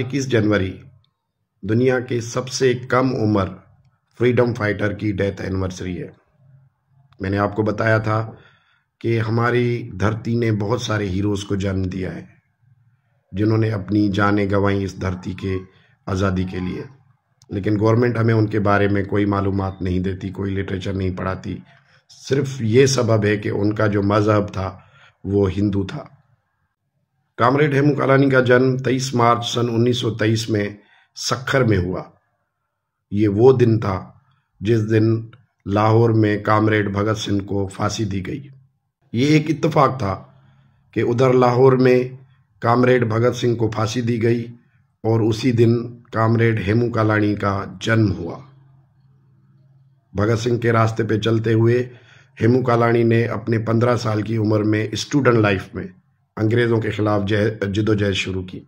इक्कीस जनवरी दुनिया के सबसे कम उम्र फ्रीडम फाइटर की डेथ एनिवर्सरी है मैंने आपको बताया था कि हमारी धरती ने बहुत सारे हीरोज़ को जन्म दिया है जिन्होंने अपनी जानें गंवाई इस धरती के आज़ादी के लिए लेकिन गवर्नमेंट हमें उनके बारे में कोई मालूम नहीं देती कोई लिटरेचर नहीं पढ़ाती सिर्फ ये सबब है कि उनका जो मज़हब था वो हिंदू था कामरेड हेमू कालानी का जन्म 23 मार्च सन 1923 में सखर में हुआ ये वो दिन था जिस दिन लाहौर में कामरेड भगत सिंह को फांसी दी गई ये एक इत्तेफाक था कि उधर लाहौर में कामरेड भगत सिंह को फांसी दी गई और उसी दिन कामरेड हेमू कालानी का जन्म हुआ भगत सिंह के रास्ते पे चलते हुए हेमू कालानी ने अपने पंद्रह साल की उम्र में स्टूडेंट लाइफ में अंग्रेज़ों के ख़िलाफ़ जदोजहद शुरू की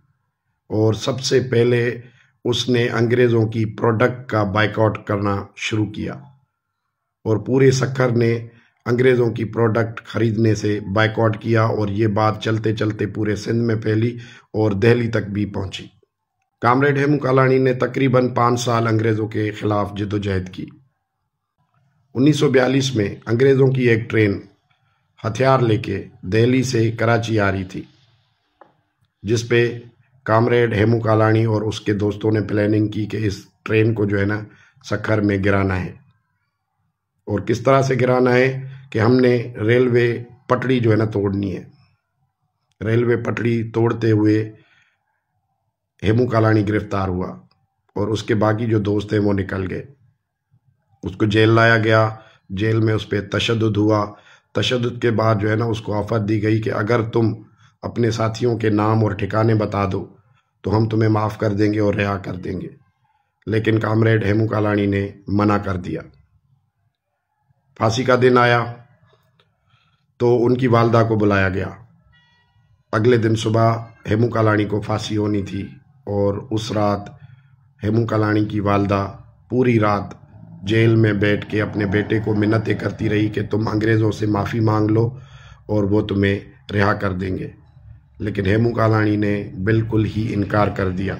और सबसे पहले उसने अंग्रेज़ों की प्रोडक्ट का बाइकआउट करना शुरू किया और पूरे सखर ने अंग्रेज़ों की प्रोडक्ट ख़रीदने से बाइकआउट किया और ये बात चलते चलते पूरे सिंध में फैली और दिल्ली तक भी पहुंची कामरेड हेमू कालानी ने तकरीबन पाँच साल अंग्रेज़ों के ख़िलाफ़ जदोजहद की 1942 में अंग्रेज़ों की एक ट्रेन हथियार लेके दिल्ली से कराची आ रही थी जिस पे कामरेड हेमू कालानी और उसके दोस्तों ने प्लानिंग की कि इस ट्रेन को जो है ना सखर में गिराना है और किस तरह से गिराना है कि हमने रेलवे पटड़ी जो है ना तोड़नी है रेलवे पटड़ी तोड़ते हुए हेमू कालानी गिरफ्तार हुआ और उसके बाकी जो दोस्त हैं वो निकल गए उसको जेल लाया गया जेल में उस पर तशद हुआ तशद के बाद जो है ना उसको ऑफर दी गई कि अगर तुम अपने साथियों के नाम और ठिकाने बता दो तो हम तुम्हें माफ़ कर देंगे और रिहा कर देंगे लेकिन कामरेड हेमू कालानी ने मना कर दिया फांसी का दिन आया तो उनकी वालदा को बुलाया गया अगले दिन सुबह हेमू कालानी को फांसी होनी थी और उस रात हेमू कालानी की वालदा पूरी रात जेल में बैठ के अपने बेटे को मिन्नतें करती रही कि तुम अंग्रेज़ों से माफ़ी मांग लो और वो तुम्हें रिहा कर देंगे लेकिन हेमू कालानी ने बिल्कुल ही इनकार कर दिया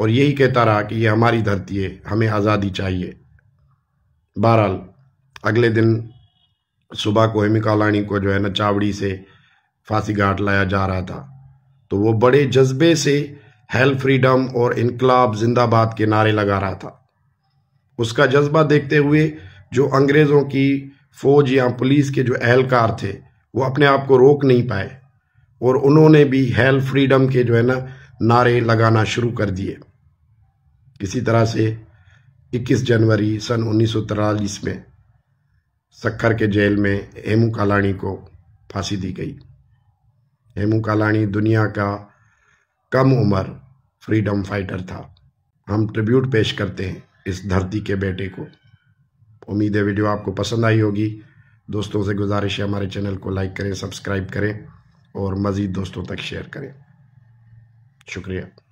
और यही कहता रहा कि ये हमारी धरती है हमें आज़ादी चाहिए बहरहाल अगले दिन सुबह को हेमू कालानी को जो है ना चावड़ी से फांसी घाट लाया जा रहा था तो वो बड़े जज्बे से हेल्प फ्रीडम और इनकलाब जिंदाबाद के नारे लगा रहा था उसका जज्बा देखते हुए जो अंग्रेज़ों की फ़ौज या पुलिस के जो एहलकार थे वो अपने आप को रोक नहीं पाए और उन्होंने भी हेल फ्रीडम के जो है ना नारे लगाना शुरू कर दिए इसी तरह से 21 जनवरी सन उन्नीस में सक्खर के जेल में हेमू कालाणी को फांसी दी गई हेमू कालाणी दुनिया का कम उम्र फ्रीडम फाइटर था हम ट्रिब्यूट पेश करते हैं इस धरती के बेटे को उम्मीद है वीडियो आपको पसंद आई होगी दोस्तों से गुजारिश है हमारे चैनल को लाइक करें सब्सक्राइब करें और मज़ीद दोस्तों तक शेयर करें शुक्रिया